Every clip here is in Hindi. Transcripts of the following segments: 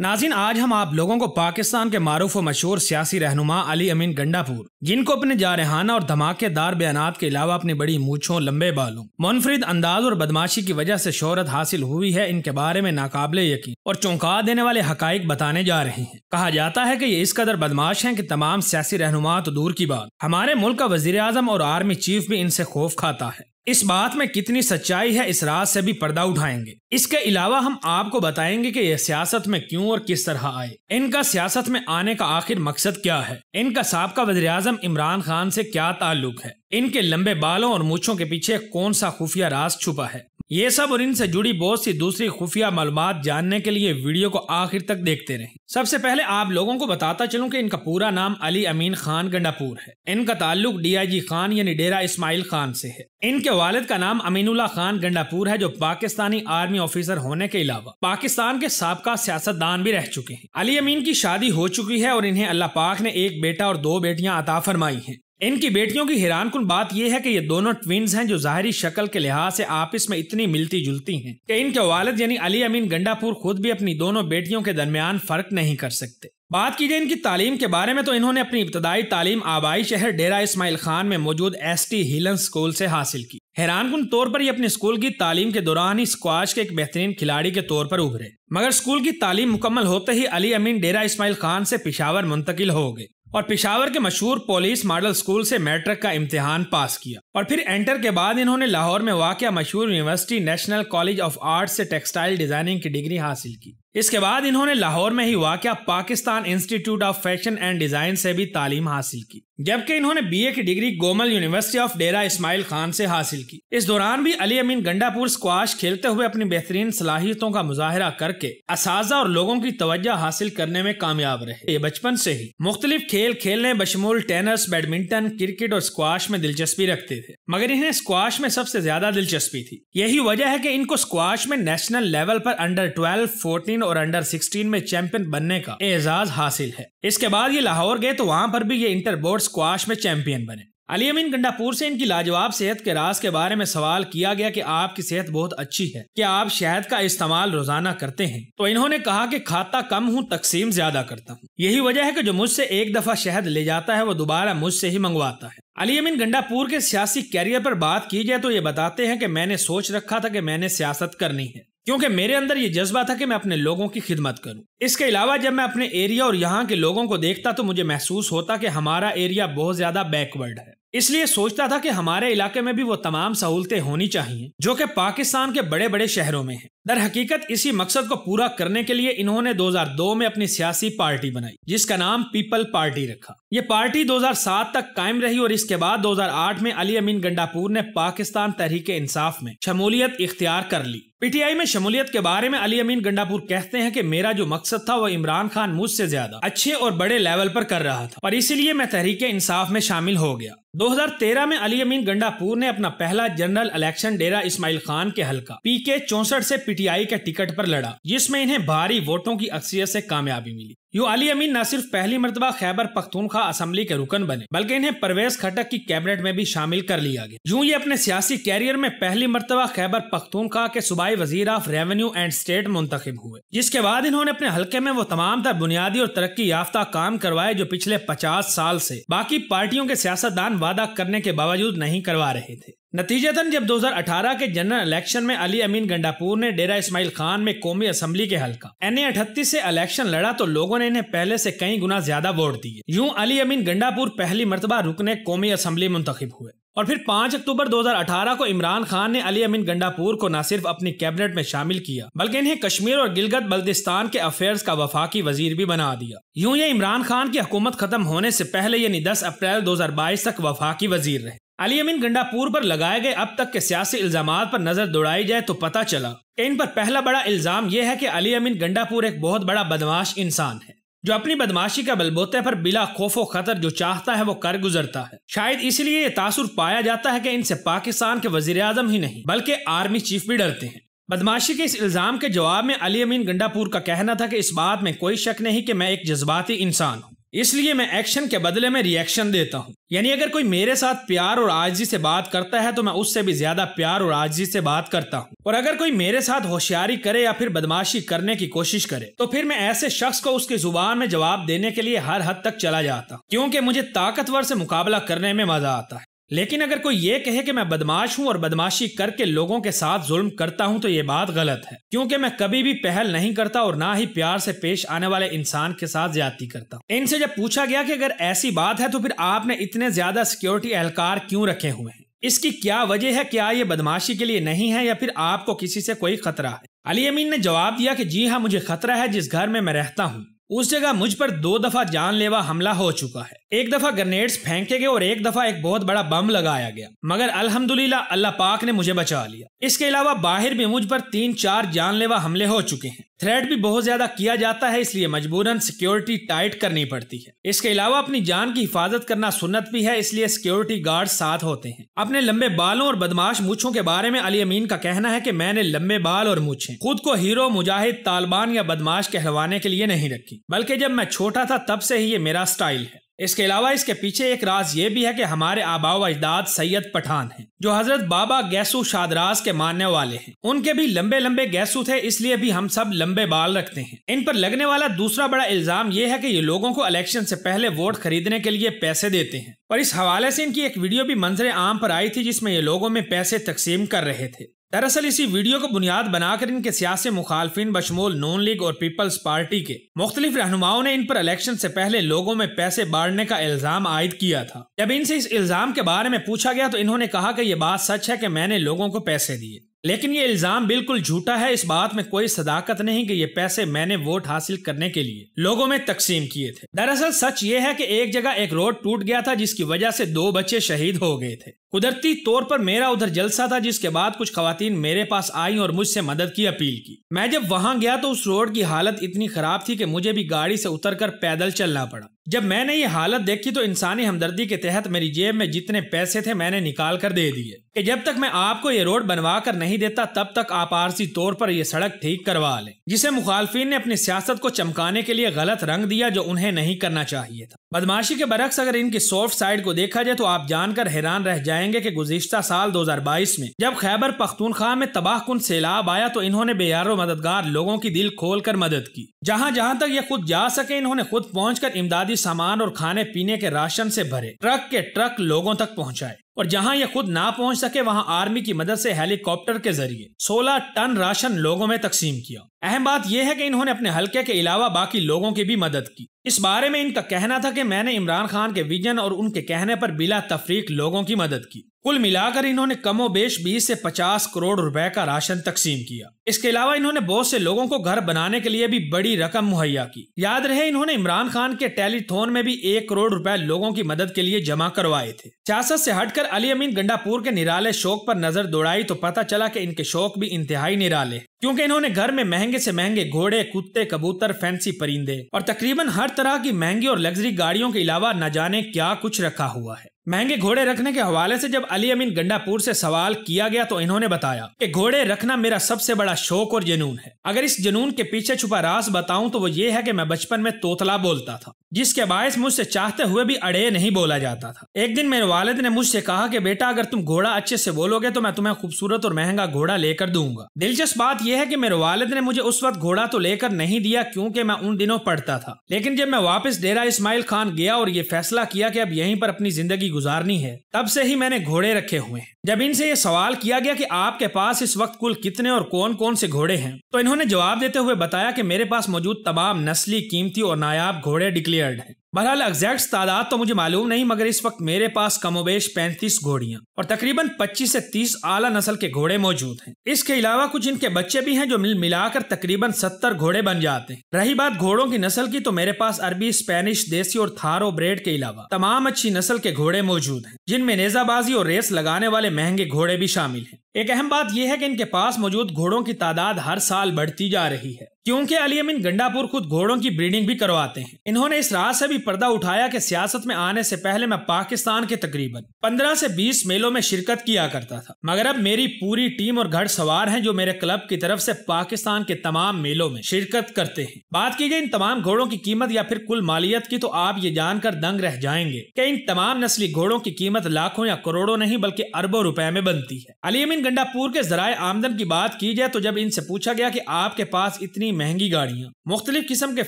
नाजिन आज हम आप लोगों को पाकिस्तान के मारूफ और मशहूर सियासी रहनुमा अली अमीन गंडापुर जिनको अपने जारहाना और धमाकेदार बयान के अलावा अपनी बड़ी मूछों लंबे बालों मुनफरद अंदाज और बदमाशी की वजह से शोहरत हासिल हुई है इनके बारे में नाकाबले यकीन और चौंका देने वाले हकाइक बताने जा रहे हैं कहा जाता है की ये इस कदर बदमाश है की तमाम सियासी रहनुमा तो दूर की बात हमारे मुल्क का वजीर और आर्मी चीफ भी इनसे खौफ खाता है इस बात में कितनी सच्चाई है इस राज से भी पर्दा उठाएंगे इसके अलावा हम आपको बताएंगे कि यह सियासत में क्यों और किस तरह आए इनका सियासत में आने का आखिर मकसद क्या है इनका सबका वजर अजम इमरान खान से क्या ताल्लुक है इनके लंबे बालों और मूछों के पीछे कौन सा खुफिया राज छुपा है ये सब और इनसे जुड़ी बहुत सी दूसरी खुफिया मालूम जानने के लिए वीडियो को आखिर तक देखते रहें सबसे पहले आप लोगों को बताता चलूं कि इनका पूरा नाम अली अमीन खान गंडापुर है इनका ताल्लुक डीआईजी खान यानी डेरा इस्माइल खान से है इनके वालिद का नाम अमीनुल्ला खान गंडापुर है जो पाकिस्तानी आर्मी ऑफिसर होने के अलावा पाकिस्तान के सबका सियासतदान भी रह चुके हैं अली अमीन की शादी हो चुकी है और इन्हें अल्लाह पाक ने एक बेटा और दो बेटियाँ अता फरमाई है इनकी बेटियों की हैरान कन बात यह है कि ये दोनों ट्विंस हैं जो जाहरी शक्ल के लिहाज से आपस में इतनी मिलती जुलती हैं कि इनके वालद यानी अली अमीन गंडापुर खुद भी अपनी दोनों बेटियों के दरमियान फर्क नहीं कर सकते बात की जाए इनकी तालीम के बारे में तो इन्होंने अपनी इब्तदाई तालीम आबाई शहर डेरा इसमाइल खान में मौजूद एस टी हिलन स्कूल से हासिल की हैरान हैरानकुन तौर पर ये अपने स्कूल की तालीम के दौरान ही स्क्वाश के एक बेहतरीन खिलाड़ी के तौर पर उभरे मगर स्कूल की तालीम मुकम्मल होते ही अली अमीन डेरा इसमाइल खान से पिशावर मुंतकिल हो गए और पिशावर के मशहूर पोलिस मॉडल स्कूल से मैट्रिक का इम्तिहान पास किया और फिर एंटर के बाद इन्होंने लाहौर में वाक़ मशहूर university national college of arts से टेक्सटाइल डिज़ाइनिंग की डिग्री हासिल की इसके बाद इन्होंने लाहौर में ही वाक़ Pakistan institute of fashion and design से भी तालीम हासिल की जबकि इन्होंने बीए की degree Gomal university of Dera Ismail Khan से हासिल की इस दौरान भी अली अमीन गंडापुर स्क्वाश खेलते हुए अपनी बेहतरीन सलाहियतों का मुजाहरा करके असाजा और लोगों की तवज्जा हासिल करने में कामयाब रहे ये बचपन से ही मुख्तलिफ खेल खेलने बशमूल टेनिस बैडमिंटन क्रिकेट और स्क्वाश में दिलचस्पी रखते थे मगर इन्हें स्क्वाश में सबसे ज्यादा दिलचस्पी थी यही वजह है की इनको स्क्वाश में नेशनल लेवल पर अंडर ट्वेल्व फोर्टीन इंग्लैंड और अंडर 16 में चैंपियन बनने का एजाज हासिल है इसके बाद ये लाहौर गए तो वहाँ पर भी ये इंटर बोर्ड स्क्वाश में चैंपियन बने अली अमीन गंडापुर से इनकी लाजवाब सेहत के राज के बारे में सवाल किया गया कि आपकी सेहत बहुत अच्छी है क्या आप शहद का इस्तेमाल रोजाना करते हैं तो इन्होंने कहा कि खाता कम हूँ तकसीम ज्यादा करता हूँ यही वजह है कि जो मुझसे एक दफा शहद ले जाता है वो दोबारा मुझसे ही मंगवाता है अली अमीन गंडापुर के सियासी कैरियर पर बात की जाए तो ये बताते हैं कि मैंने सोच रखा था कि मैंने सियासत करनी है क्योंकि मेरे अंदर ये जज्बा था कि मैं अपने लोगों की खिदमत करूं इसके अलावा जब मैं अपने एरिया और यहाँ के लोगों को देखता तो मुझे महसूस होता कि हमारा एरिया बहुत ज्यादा बैकवर्ड है इसलिए सोचता था कि हमारे इलाके में भी वो तमाम सहूलतें होनी चाहिए जो कि पाकिस्तान के बड़े बड़े शहरों में है दर हकीकत इसी मकसद को पूरा करने के लिए इन्होंने 2002 में अपनी सियासी पार्टी बनाई जिसका नाम पीपल पार्टी रखा ये पार्टी 2007 तक कायम रही और इसके बाद 2008 में अली अमीन गंडापुर ने पाकिस्तान तहरीक इंसाफ में शमूलियत इख्तियार कर ली पीटीआई में शमूलियत के बारे में अली अमीन गंडापुर कहते हैं कि मेरा जो मकसद था वो इमरान खान मुझसे ज्यादा अच्छे और बड़े लेवल पर कर रहा था और इसीलिए मैं तहरीक इंसाफ में शामिल हो गया 2013 में अली अमीन गंडापुर ने अपना पहला जनरल इलेक्शन डेरा इस्माइल खान के हल्का पीके चौसठ ऐसी पीटीआई के टिकट पर लड़ा जिसमें इन्हें भारी वोटों की अक्सरियत से कामयाबी मिली यू अली अमीन न सिर्फ पहली मरतबा खैबर पख्तूनखा असम्बली के रुकन बने बल्कि इन्हें परवेज खटक की कैबिनेट में भी शामिल कर लिया गया यूं ये अपने सियासी कैरियर में पहली मरतबा खैबर पख्तूनखा के सूबाई वजीर ऑफ रेवेन्यू एंड स्टेट मुंतखब हुए जिसके बाद इन्होंने अपने हल्के में वो तमाम तर बुनियादी और तरक्की याफ्ता काम करवाए जो पिछले पचास साल ऐसी बाकी पार्टियों के सियासतदान वादा करने के बावजूद नहीं करवा रहे थे नतीजतन जब 2018 के जनरल इलेक्शन में अली अमीन गंडापुर ने डेरा इस्माइल खान में कौमी असम्बली के हल्का एन ए अठतीस ऐसी इलेक्शन लड़ा तो लोगों ने इन्हें पहले से कई गुना ज्यादा वोट दिए यूं अली अमीन गंडापुर पहली मरतबा रुकने कौमी असम्बली मुंतखब हुए और फिर 5 अक्टूबर 2018 को इमरान खान ने अली अमीन गंडापुर को न सिर्फ अपनी कैबिनेट में शामिल किया बल्कि इन्हें कश्मीर और गिलगत बल्तिस्तान के अफेयर्स का वफाकी वजीर भी बना दिया यूं ये इमरान खान की हुकूमत खत्म होने से पहले यानी 10 अप्रैल 2022 तक वफाकी वजीर रहे अली अमीन गंडापुर पर लगाए गए अब तक के सियासी इल्जाम पर नजर दौड़ाई जाए तो पता चला इन पर पहला बड़ा इल्जाम यह है कि अली अमीन गंडापुर एक बहुत बड़ा बदमाश इंसान है जो अपनी बदमाशी का बलबोते पर बिला खौफ खतर जो चाहता है वो कर गुजरता है शायद इसलिए ये तासुर पाया जाता है कि इनसे पाकिस्तान के वजीर आजम ही नहीं बल्कि आर्मी चीफ भी डरते हैं बदमाशी के इस इल्ज़ाम के जवाब में अली अमीन गंडापुर का कहना था कि इस बात में कोई शक नहीं कि मैं एक जज्बाती इंसान हूँ इसलिए मैं एक्शन के बदले में रिएक्शन देता हूँ यानी अगर कोई मेरे साथ प्यार और आजी से बात करता है तो मैं उससे भी ज्यादा प्यार और आजी से बात करता हूँ और अगर कोई मेरे साथ होशियारी करे या फिर बदमाशी करने की कोशिश करे तो फिर मैं ऐसे शख्स को उसकी जुबान में जवाब देने के लिए हर हद तक चला जाता क्योंकि मुझे ताकतवर से मुकाबला करने में मजा आता है लेकिन अगर कोई ये कहे कि मैं बदमाश हूं और बदमाशी करके लोगों के साथ जुल्म करता हूं तो ये बात गलत है क्योंकि मैं कभी भी पहल नहीं करता और ना ही प्यार से पेश आने वाले इंसान के साथ ज्यादा करता हूं इनसे जब पूछा गया कि अगर ऐसी बात है तो फिर आपने इतने ज्यादा सिक्योरिटी एहलकार क्यों रखे हुए हैं इसकी क्या वजह है क्या ये बदमाशी के लिए नहीं है या फिर आपको किसी से कोई खतरा है अली अमीन ने जवाब दिया कि जी हाँ मुझे खतरा है जिस घर में मैं रहता हूँ उस जगह मुझ पर दो दफा जानलेवा हमला हो चुका है एक दफा ग्रेनेड्स फेंके गए और एक दफा एक बहुत बड़ा बम लगाया गया मगर अल्हम्दुलिल्लाह अल्लाह पाक ने मुझे बचा लिया इसके अलावा बाहर भी मुझ पर तीन चार जानलेवा हमले हो चुके हैं थ्रेड भी बहुत ज्यादा किया जाता है इसलिए मजबूरन सिक्योरिटी टाइट करनी पड़ती है इसके अलावा अपनी जान की हिफाजत करना सुन्नत भी है इसलिए सिक्योरिटी गार्ड साथ होते हैं अपने लंबे बालों और बदमाश मूछों के बारे में अली अमीन का कहना है कि मैंने लंबे बाल और मूछे खुद को हीरो मुजाहिद तालिबान या बदमाश कहलवाने के लिए नहीं रखी बल्कि जब मैं छोटा था तब से ही ये मेरा स्टाइल है इसके अलावा इसके पीछे एक राज ये भी है कि हमारे आबा अजदाद सैयद पठान हैं जो हजरत बाबा गैसु शादराज के मानने वाले हैं उनके भी लंबे लंबे गैसु थे इसलिए भी हम सब लंबे बाल रखते हैं इन पर लगने वाला दूसरा बड़ा इल्जाम ये है कि ये लोगों को इलेक्शन से पहले वोट खरीदने के लिए पैसे देते हैं और इस हवाले से इनकी एक वीडियो भी मंजर आम पर आई थी जिसमें ये लोगों में पैसे तकसीम कर रहे थे दरअसल इसी वीडियो को बुनियाद बनाकर इनके सियासी मुखालफिन बशमूल नून लीग और पीपल्स पार्टी के मुख्तलिफ रहनुमाओं ने इन पर इलेक्शन से पहले लोगों में पैसे बांटने का इल्जाम आयद किया था जब इनसे इस इल्जाम के बारे में पूछा गया तो इन्होंने कहा कि ये बात सच है कि मैंने लोगों को पैसे दिए लेकिन ये इल्जाम बिल्कुल झूठा है इस बात में कोई सदाकत नहीं कि ये पैसे मैंने वोट हासिल करने के लिए लोगों में तकसीम किए थे दरअसल सच ये है कि एक जगह एक रोड टूट गया था जिसकी वजह से दो बच्चे शहीद हो गए थे कुदरती तौर पर मेरा उधर जलसा था जिसके बाद कुछ खातन मेरे पास आई और मुझसे मदद की अपील की मैं जब वहाँ गया तो उस रोड की हालत इतनी खराब थी की मुझे भी गाड़ी से उतर कर पैदल चलना पड़ा जब मैंने ये हालत देखी तो इंसानी हमदर्दी के तहत मेरी जेब में जितने पैसे थे मैंने निकाल कर दे दिए कि जब तक मैं आपको ये रोड बनवा कर नहीं देता तब तक आप आरसी तौर पर यह सड़क ठीक करवा लें जिसे मुखालफी ने अपनी सियासत को चमकाने के लिए गलत रंग दिया जो उन्हें नहीं करना चाहिए था बदमाशी के बरक्स अगर इनकी सॉफ्ट साइड को देखा जाए तो आप जानकर हैरान रह जाएंगे कि गुजशत साल 2022 में जब खैबर पख्तूनख्वा में तबाह सैलाब आया तो इन्होंने बेयारो मददगार लोगों की दिल खोल कर मदद की जहाँ जहाँ तक ये खुद जा सके इन्होंने खुद पहुँच कर इमदादी सामान और खाने पीने के राशन से भरे ट्रक के ट्रक लोगों तक पहुँचाए और जहां ये खुद ना पहुंच सके वहां आर्मी की मदद से हेलीकॉप्टर के जरिए 16 टन राशन लोगों में तकसीम किया अहम बात यह है कि इन्होंने अपने हलके के अलावा बाकी लोगों की भी मदद की इस बारे में इनका कहना था कि मैंने इमरान खान के विजन और उनके कहने पर बिला तफरीक लोगों की मदद की कुल मिलाकर इन्होंने कमो बेश बीस से पचास करोड़ रुपए का राशन तकसीम किया इसके अलावा इन्होंने बहुत से लोगों को घर बनाने के लिए भी बड़ी रकम मुहैया की याद रहे इन्होंने इमरान खान के टेलीथोन में भी एक करोड़ रुपए लोगों की मदद के लिए जमा करवाए थे सियासत से हटकर अली अमीन गंडापुर के निराले शौक पर नजर दौड़ाई तो पता चला कि इनके शौक भी इंतहाई निराले क्योंकि इन्होंने घर में महंगे से महंगे घोड़े कुत्ते कबूतर फैंसी परिंदे और तकरीबन हर तरह की महंगी और लग्जरी गाड़ियों के अलावा न जाने क्या कुछ रखा हुआ है महंगे घोड़े रखने के हवाले से जब अली अमीन गंडापुर से सवाल किया गया तो इन्होंने बताया कि घोड़े रखना मेरा सबसे बड़ा शौक और जुनून है अगर इस जनून के पीछे छुपा रास बताऊं तो वो ये है कि मैं बचपन में तोतला बोलता था जिसके बायस मुझसे चाहते हुए भी अड़े नहीं बोला जाता था एक दिन मेरे वालिद ने मुझसे कहा कि बेटा अगर तुम घोड़ा अच्छे से बोलोगे तो मैं तुम्हें खूबसूरत और महंगा घोड़ा लेकर दूंगा दिलचस्प बात यह है कि मेरे वालिद ने मुझे उस वक्त घोड़ा तो लेकर नहीं दिया क्योंकि मैं उन दिनों पढ़ता था लेकिन जब मैं वापस डेरा इस्माइल खान गया और ये फैसला किया कि अब यहीं पर अपनी जिंदगी गुजारनी है तब से ही मैंने घोड़े रखे हुए हैं जब इनसे ये सवाल किया गया कि आपके पास इस वक्त कुल कितने और कौन कौन से घोड़े हैं तो इन्होंने जवाब देते हुए बताया कि मेरे पास मौजूद तमाम नस्ली कीमती और नायाब घोड़े डिक्लेयर रिटायर्ड है बहरहाल एग्जैक्ट तादाद तो मुझे मालूम नहीं मगर इस वक्त मेरे पास कमोबेश पैंतीस घोड़ियां और तकरीबन 25 से 30 आला नस्ल के घोड़े मौजूद हैं इसके अलावा कुछ इनके बच्चे भी हैं जो मिल मिलाकर तकरीबन 70 घोड़े बन जाते हैं रही बात घोड़ों की नस्ल की तो मेरे पास अरबी स्पेनिश देसी और थारो ब्रेड के अलावा तमाम अच्छी नस्ल के घोड़े मौजूद है जिनमें नेजाबाजी और रेस लगाने वाले महंगे घोड़े भी शामिल है एक अहम बात यह है की इनके पास मौजूद घोड़ों की तादाद हर साल बढ़ती जा रही है क्योंकि अली अमीन गंडापुर खुद घोड़ों की ब्रीडिंग भी करवाते हैं इन्होंने इस राह से भी पर्दा उठाया कि सियासत में आने से पहले मैं पाकिस्तान के तकरीबन 15 से 20 मेलों में शिरकत किया करता था मगर अब मेरी पूरी टीम और घर सवार हैं जो मेरे क्लब की तरफ से पाकिस्तान के तमाम मेलों में शिरकत करते हैं बात की गई इन तमाम घोड़ों की कीमत या फिर कुल मालियत की तो आप ये जानकर दंग रह जाएंगे की इन तमाम नस्ली घोड़ों की कीमत लाखों या करोड़ों नहीं बल्कि अरबों रुपए में बनती है अली अमीन गंडापुर के जराये आमदन की बात की जाए तो जब इनसे पूछा गया की आपके पास इतनी इतनी महंगी गाड़ियाँ मुख्तलिफ किस्म के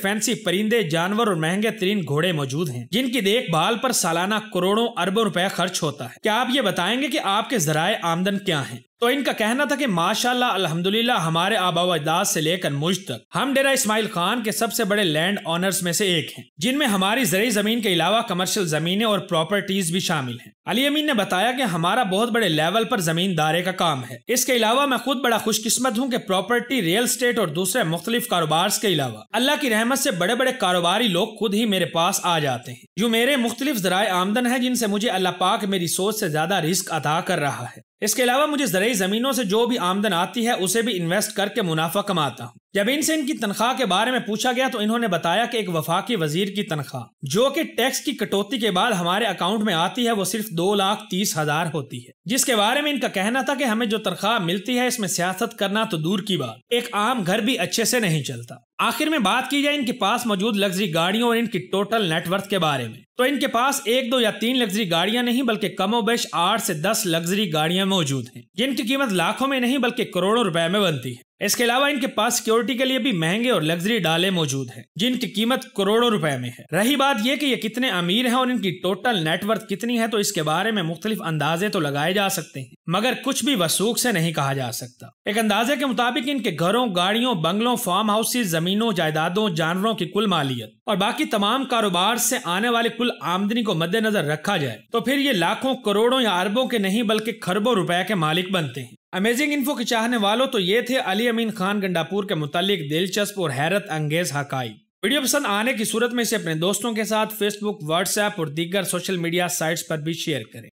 फैंसी परिंदे जानवर और महंगे तरीन घोड़े मौजूद हैं जिनकी देखभाल पर सालाना करोड़ों अरबों रुपए खर्च होता है क्या आप ये बताएंगे की आपके जराये आमदन क्या है तो इनका कहना था कि माशाल्लाह अल्हम्दुलिल्लाह हमारे आबाव अजदाद से लेकर मुझ तक हम डेरा इस्माइल खान के सबसे बड़े लैंड ऑनर्स में से एक हैं जिनमें हमारी जरिए जमीन के अलावा कमर्शियल जमीनें और प्रॉपर्टीज भी शामिल हैं अली अमीन ने बताया कि हमारा बहुत बड़े लेवल पर जमींदारे का काम है इसके अलावा मैं खुद बड़ा खुशकिस्मत हूँ की प्रॉपर्टी रियल स्टेट और दूसरे मुख्तलिफ कारोबार के अलावा अल्लाह की रहमत से बड़े बड़े कारोबारी लोग खुद ही मेरे पास आ जाते हैं जो मेरे मुख्तलिफ जराए आमदन है जिनसे मुझे अल्लाह पाक मेरी सोच से ज्यादा रिस्क अदा कर रहा है इसके अलावा मुझे जरिए ज़मीनों से जो भी आमदन आती है उसे भी इन्वेस्ट करके मुनाफा कमाता हूँ जब इनसे इनकी तनख्वाह के बारे में पूछा गया तो इन्होंने बताया कि एक वफाकी वजीर की तनख्वाह जो कि टैक्स की कटौती के बाद हमारे अकाउंट में आती है वो सिर्फ दो लाख तीस हजार होती है जिसके बारे में इनका कहना था कि हमें जो तनख्वाह मिलती है इसमें सियासत करना तो दूर की बात एक आम घर भी अच्छे से नहीं चलता आखिर में बात की जाए इनके पास मौजूद लग्जरी गाड़ियों और इनकी टोटल नेटवर्थ के बारे में तो इनके पास एक दो या तीन लग्जरी गाड़ियां नहीं बल्कि कमोबेश आठ से दस लग्जरी गाड़ियां मौजूद हैं जिनकी कीमत लाखों में नहीं बल्कि करोड़ों रुपए में बनती है इसके अलावा इनके पास सिक्योरिटी के लिए भी महंगे और लग्जरी डाले मौजूद हैं जिनकी कीमत करोड़ों रुपए में है रही बात यह कि ये कितने अमीर हैं और इनकी टोटल नेटवर्थ कितनी है तो इसके बारे में मुख्तलिफ अंदाजे तो लगाए जा सकते हैं मगर कुछ भी वसूख से नहीं कहा जा सकता एक अंदाजे के मुताबिक इनके घरों गाड़ियों बंगलों फार्म हाउसेज जमीनों जायदादों जानवरों की कुल मालियत और बाकी तमाम कारोबार से आने वाले कुल आमदनी को मद्देनजर रखा जाए तो फिर ये लाखों करोड़ों या अरबों के नहीं बल्कि खरबों रुपए के मालिक बनते हैं अमेजिंग इन्फो के चाहने वालों तो ये थे अली अमीन खान गंडापुर के मुतालिक दिलचस्प और हैरत अंगेज हकाई वीडियो पसंद आने की सूरत में इसे अपने दोस्तों के साथ फेसबुक व्हाट्सएप और दीगर सोशल मीडिया साइट्स पर भी शेयर करें